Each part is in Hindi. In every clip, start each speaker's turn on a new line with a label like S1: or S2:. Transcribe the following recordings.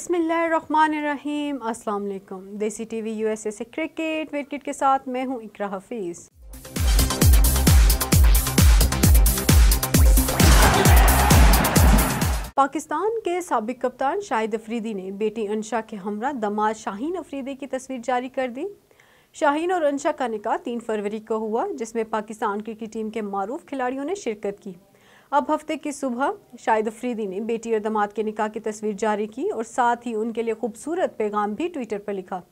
S1: बिसमीम अल्लाम Desi T V U S A से क्रिकेट विकेट के साथ मैं हूँ इकरा हफीज़ पाकिस्तान के सबक कप्तान शाहिद अफरीदी ने बेटी अनशा के हमरा दमाद शाहीन अफरीदी की तस्वीर जारी कर दी शाहीन और अनशा का निकाह तीन फरवरी को हुआ जिसमें पाकिस्तान क्रिकेट टीम के मरूफ खिलाड़ियों ने शिरकत की अब हफ्ते की सुबह शाहिद अफरीदी ने बेटी और दामाद के निकाह की तस्वीर जारी की और साथ ही उनके लिए खूबसूरत पैगाम भी ट्विटर पर लिखा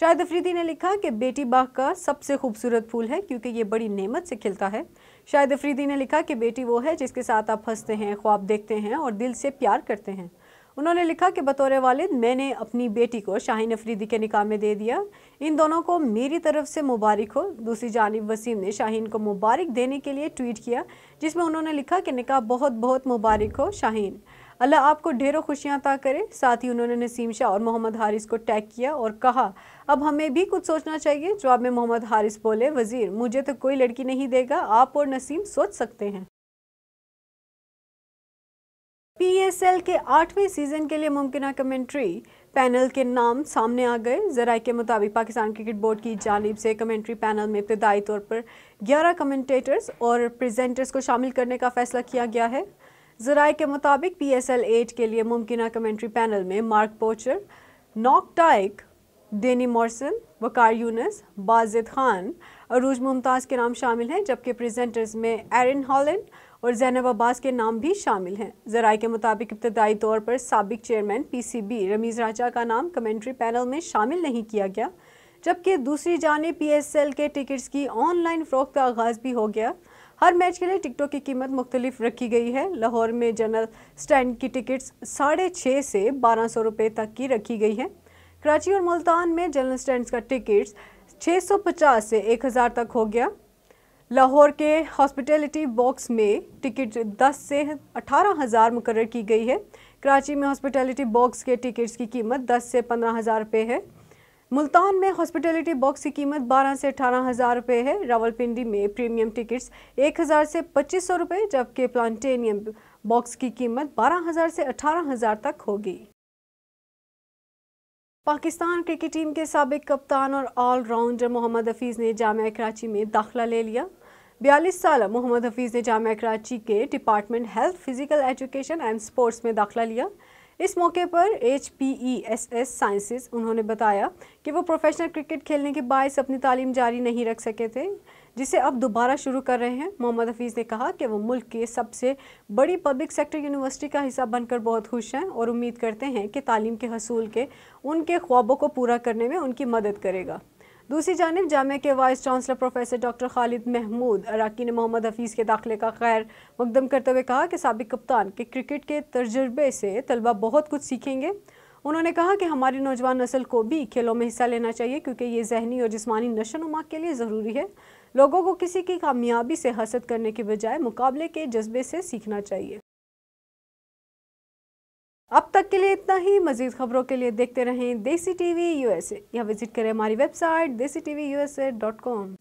S1: शाहिद अफरीदी ने लिखा कि बेटी बाग का सबसे खूबसूरत फूल है क्योंकि ये बड़ी नेमत से खिलता है शाहिद अफरीदी ने लिखा कि बेटी वो है जिसके साथ आप हंसते हैं ख्वाब देखते हैं और दिल से प्यार करते हैं उन्होंने लिखा कि बतौर वालिद मैंने अपनी बेटी को शाहीन अफरीदी के निकाह में दे दिया इन दोनों को मेरी तरफ से मुबारक हो दूसरी जानब वसीम ने शाहीन को मुबारक देने के लिए ट्वीट किया जिसमें उन्होंने लिखा कि निकाह बहुत बहुत मुबारक हो शाहीन अल्लाह आपको ढेरों खुशियाँ अता करे साथ ही उन्होंने नसीम शाह और मोहम्मद हारिस को टैग किया और कहा अब हमें भी कुछ सोचना चाहिए जवाब में मोहम्मद हारिस बोले वज़ीर मुझे तो कोई लड़की नहीं देगा आप और नसीम सोच सकते हैं पीएसएल के आठवें सीजन के लिए मुमकिन कमेंट्री पैनल के नाम सामने आ गए ज़रा के मुताबिक पाकिस्तान क्रिकेट बोर्ड की जानब से कमेंट्री पैनल में इब्तदाई तौर पर 11 कमेंटेटर्स और प्रेजेंटर्स को शामिल करने का फैसला किया गया है ज़राये के मुताबिक पी एस एल एट के लिए मुमकिन कमेंट्री पैनल में मार्क पोचर नॉक टाइक डेनी मॉर्सन वकार यूनस बाजिद खान अरूज मुमताज़ के नाम शामिल हैं जबकि प्रजेंटर्स में एरन हॉलैंड और जैनब अब्बास के नाम भी शामिल हैं जराये के मुताबिक इब्तदाई तौर पर सबक chairman P C B Rameez Raja का नाम कमेंट्री पैनल में शामिल नहीं किया गया जबकि दूसरी जानब पी एस एल के टिकट्स की ऑनलाइन फ़रोख का आगाज़ भी हो गया हर मैच के लिए टिकटों की कीमत मुख्तलिफ रखी गई है लाहौर में जनरल स्टैंड की टिकट्स साढ़े छः से बारह सौ रुपये तक की रखी गई हैं कराची और मुल्तान में जनरल स्टैंड का टिकट्स छः सौ पचास से एक हज़ार तक हो गया लाहौर के हॉस्पिटलिटी बॉक्स में टिकट 10 से अठारह हज़ार मुकर की गई है कराची में हॉस्पिटलिटी बॉक्स के टिकट्स की कीमत 10 से पंद्रह हज़ार रुपये है मुल्तान में हॉस्पिटलिटी बॉक्स की कीमत 12 से अठारह हज़ार रुपये है रावलपिंडी में प्रीमियम टिकट्स 1000 से पच्चीस सौ रुपये जबकि प्लान्टियम बॉक्स की कीमत 12000 से 18000 तक होगी पाकिस्तान क्रिकेट टीम के सबक कप्तान और ऑलराउंडर मोहम्मद हफीज़ ने जामिया कराची में दाखिला ले लिया बयालीस साल मोहम्मद हफीज़ ने जाम कराची के department health physical education and sports में दाखिला लिया इस मौके पर H P E S S sciences उन्होंने बताया कि वो प्रोफेशनल क्रिकेट खेलने के बायस अपनी तालीम जारी नहीं रख सके थे जिसे अब दोबारा शुरू कर रहे हैं मोहम्मद हफीज़ ने कहा कि वो मुल्क के सबसे बड़ी पब्लिक सेक्टर यूनिवर्सिटी का हिस्सा बनकर बहुत खुश हैं और उम्मीद करते हैं कि तालीम के हसूल के उनके ख्वाबों को पूरा करने में उनकी मदद करेगा दूसरी जानब जाम के vice chancellor professor doctor Khalid Mahmood ने मोहम्मद हफीज़ के दाखिले का खैर मुकदम करते हुए कहा कि सबक कप्तान के क्रिकेट के तजर्बे से तलबा बहुत कुछ सीखेंगे उन्होंने कहा कि हमारी नौजवान नस्ल को भी खेलों में हिस्सा लेना चाहिए क्योंकि ये जहनी और जिसमानी नशो नुमा के लिए ज़रूरी है लोगों को किसी की कामयाबी से हसद करने के बजाय मुकाबले के जज्बे से सीखना चाहिए अब तक के लिए इतना ही मजीद खबरों के लिए देखते रहें देसी टीवी यूएसए या विजिट करें हमारी वेबसाइट देसी टीवी यूएसए डॉट कॉम